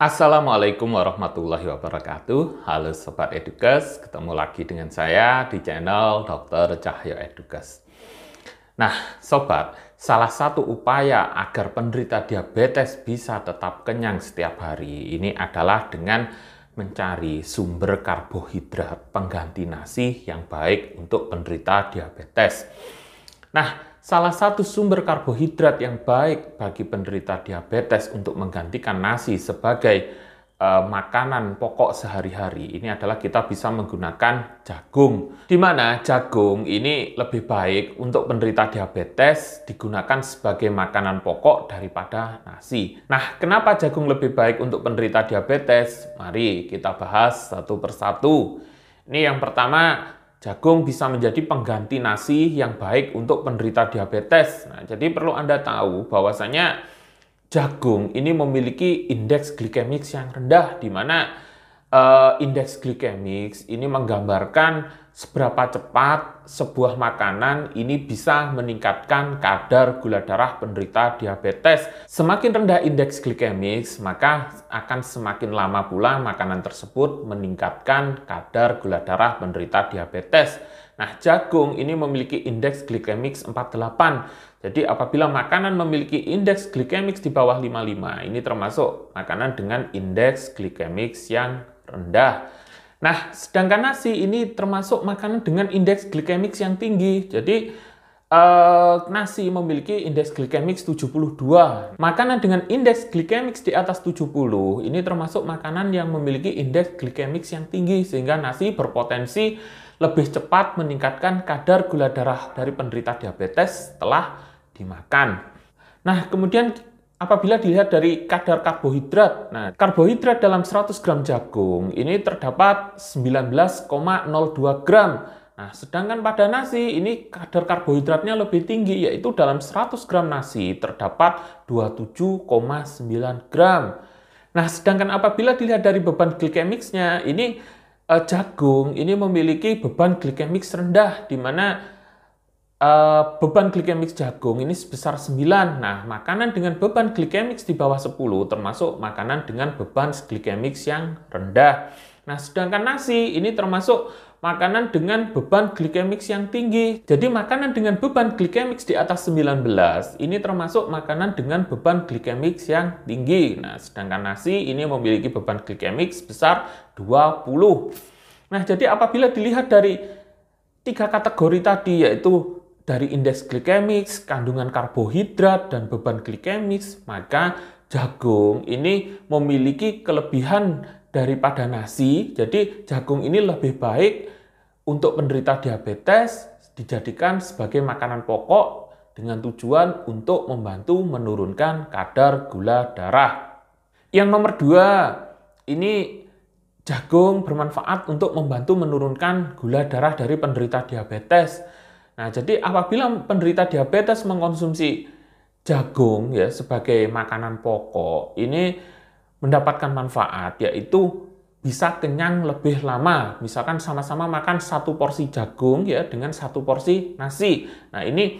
Assalamualaikum warahmatullahi wabarakatuh. Halo Sobat Edukas, ketemu lagi dengan saya di channel Dr. Cahyo Edukas. Nah, Sobat, salah satu upaya agar penderita diabetes bisa tetap kenyang setiap hari ini adalah dengan mencari sumber karbohidrat pengganti nasi yang baik untuk penderita diabetes. Nah, salah satu sumber karbohidrat yang baik bagi penderita diabetes untuk menggantikan nasi sebagai uh, makanan pokok sehari-hari ini adalah kita bisa menggunakan jagung. Di mana jagung ini lebih baik untuk penderita diabetes digunakan sebagai makanan pokok daripada nasi. Nah, kenapa jagung lebih baik untuk penderita diabetes? Mari kita bahas satu persatu. Ini yang pertama, Jagung bisa menjadi pengganti nasi yang baik untuk penderita diabetes. Nah, jadi perlu Anda tahu bahwasanya jagung ini memiliki indeks glikemik yang rendah di mana uh, indeks glikemik ini menggambarkan seberapa cepat sebuah makanan ini bisa meningkatkan kadar gula darah penderita diabetes. Semakin rendah indeks glikemik, maka akan semakin lama pula makanan tersebut meningkatkan kadar gula darah penderita diabetes. Nah, jagung ini memiliki indeks glikemik 48. Jadi apabila makanan memiliki indeks glikemik di bawah 55, ini termasuk makanan dengan indeks glikemik yang rendah. Nah, sedangkan nasi ini termasuk makanan dengan indeks glikemik yang tinggi. Jadi, eh, nasi memiliki indeks glikemik 72. Makanan dengan indeks glikemik di atas 70 ini termasuk makanan yang memiliki indeks glikemik yang tinggi sehingga nasi berpotensi lebih cepat meningkatkan kadar gula darah dari penderita diabetes setelah dimakan. Nah, kemudian Apabila dilihat dari kadar karbohidrat, nah karbohidrat dalam 100 gram jagung ini terdapat 19,02 gram. Nah, sedangkan pada nasi ini kadar karbohidratnya lebih tinggi yaitu dalam 100 gram nasi terdapat 27,9 gram. Nah, sedangkan apabila dilihat dari beban glikemiknya ini eh, jagung ini memiliki beban glikemik rendah di mana Eh, beban glikemik jagung ini sebesar 9. Nah, makanan dengan beban glikemik di bawah 10 termasuk makanan dengan beban glikemik yang rendah. Nah, sedangkan nasi ini termasuk makanan dengan beban glikemik yang tinggi. Jadi makanan dengan beban glikemik di atas 19 ini termasuk makanan dengan beban glikemik yang tinggi. Nah, sedangkan nasi ini memiliki beban glikemik sebesar 20. Nah, jadi apabila dilihat dari tiga kategori tadi yaitu dari indeks glikemik, kandungan karbohidrat, dan beban glikemik, maka jagung ini memiliki kelebihan daripada nasi. Jadi jagung ini lebih baik untuk penderita diabetes dijadikan sebagai makanan pokok dengan tujuan untuk membantu menurunkan kadar gula darah. Yang nomor dua, ini jagung bermanfaat untuk membantu menurunkan gula darah dari penderita diabetes Nah, jadi apabila penderita diabetes mengkonsumsi jagung ya sebagai makanan pokok, ini mendapatkan manfaat yaitu bisa kenyang lebih lama. Misalkan sama-sama makan satu porsi jagung ya dengan satu porsi nasi. Nah, ini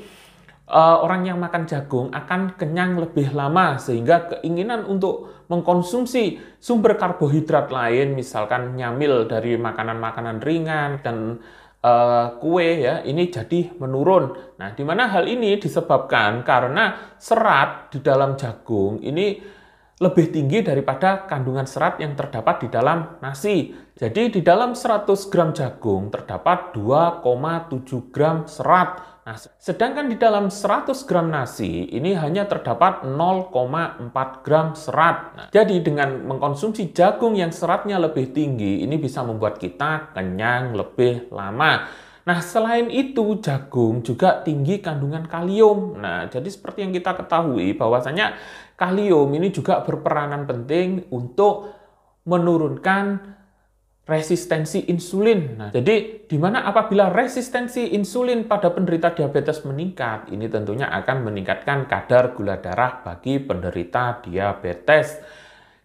uh, orang yang makan jagung akan kenyang lebih lama sehingga keinginan untuk mengkonsumsi sumber karbohidrat lain misalkan nyamil dari makanan-makanan ringan dan Eh, kue ya ini jadi menurun. Nah, di mana hal ini disebabkan karena serat di dalam jagung ini lebih tinggi daripada kandungan serat yang terdapat di dalam nasi. Jadi di dalam 100 gram jagung terdapat 2,7 gram serat. Nah, sedangkan di dalam 100 gram nasi ini hanya terdapat 0,4 gram serat. Nah, jadi dengan mengkonsumsi jagung yang seratnya lebih tinggi ini bisa membuat kita kenyang lebih lama. Nah, selain itu jagung juga tinggi kandungan kalium. Nah, jadi seperti yang kita ketahui bahwasanya kalium ini juga berperanan penting untuk menurunkan resistensi insulin. Nah, jadi di mana apabila resistensi insulin pada penderita diabetes meningkat, ini tentunya akan meningkatkan kadar gula darah bagi penderita diabetes.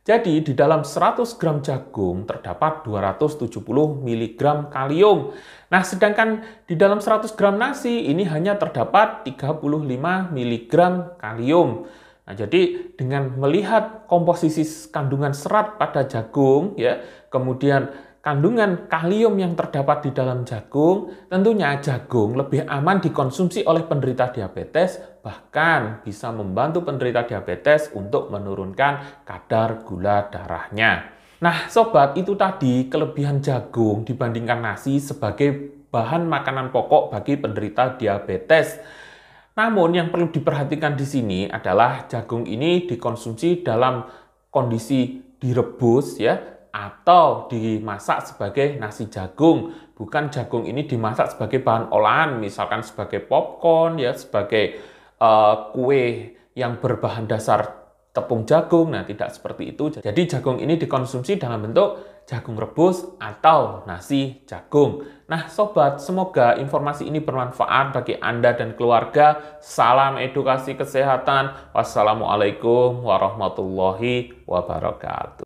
Jadi di dalam 100 gram jagung terdapat 270 mg kalium. Nah, sedangkan di dalam 100 gram nasi ini hanya terdapat 35 mg kalium. Nah, jadi dengan melihat komposisi kandungan serat pada jagung ya, kemudian Kandungan kalium yang terdapat di dalam jagung, tentunya jagung lebih aman dikonsumsi oleh penderita diabetes, bahkan bisa membantu penderita diabetes untuk menurunkan kadar gula darahnya. Nah, sobat, itu tadi kelebihan jagung dibandingkan nasi sebagai bahan makanan pokok bagi penderita diabetes. Namun, yang perlu diperhatikan di sini adalah jagung ini dikonsumsi dalam kondisi direbus ya atau dimasak sebagai nasi jagung. Bukan jagung ini dimasak sebagai bahan olahan, misalkan sebagai popcorn, ya sebagai uh, kue yang berbahan dasar tepung jagung. Nah, tidak seperti itu. Jadi jagung ini dikonsumsi dalam bentuk jagung rebus atau nasi jagung. Nah, sobat, semoga informasi ini bermanfaat bagi Anda dan keluarga. Salam edukasi kesehatan. Wassalamualaikum warahmatullahi wabarakatuh.